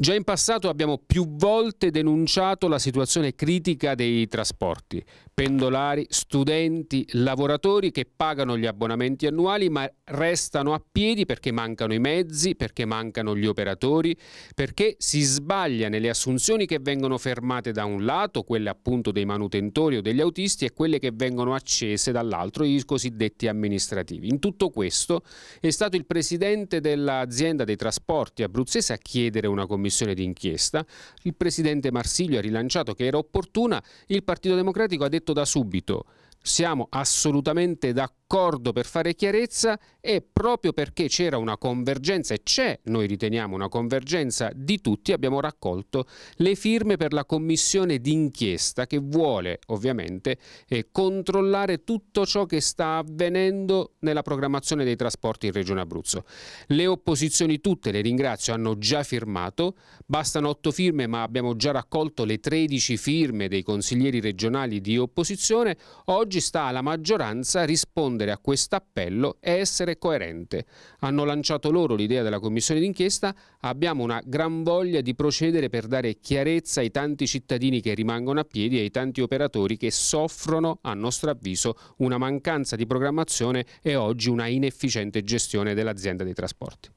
Già in passato abbiamo più volte denunciato la situazione critica dei trasporti. Pendolari, studenti, lavoratori che pagano gli abbonamenti annuali ma restano a piedi perché mancano i mezzi, perché mancano gli operatori, perché si sbaglia nelle assunzioni che vengono fermate da un lato, quelle appunto dei manutentori o degli autisti e quelle che vengono accese dall'altro, i cosiddetti amministrativi. In tutto questo è stato il presidente dell'azienda dei trasporti abruzzese a chiedere una commissione commissione d'inchiesta. Il presidente Marsiglio ha rilanciato che era opportuna, il Partito Democratico ha detto da subito siamo assolutamente d'accordo accordo per fare chiarezza e proprio perché c'era una convergenza e c'è, noi riteniamo, una convergenza di tutti, abbiamo raccolto le firme per la commissione d'inchiesta che vuole ovviamente eh, controllare tutto ciò che sta avvenendo nella programmazione dei trasporti in Regione Abruzzo. Le opposizioni tutte, le ringrazio, hanno già firmato, bastano otto firme ma abbiamo già raccolto le 13 firme dei consiglieri regionali di opposizione, oggi sta alla maggioranza rispondere rispondere a quest'appello è essere coerente. Hanno lanciato loro l'idea della commissione d'inchiesta, abbiamo una gran voglia di procedere per dare chiarezza ai tanti cittadini che rimangono a piedi e ai tanti operatori che soffrono, a nostro avviso, una mancanza di programmazione e oggi una inefficiente gestione dell'azienda dei trasporti.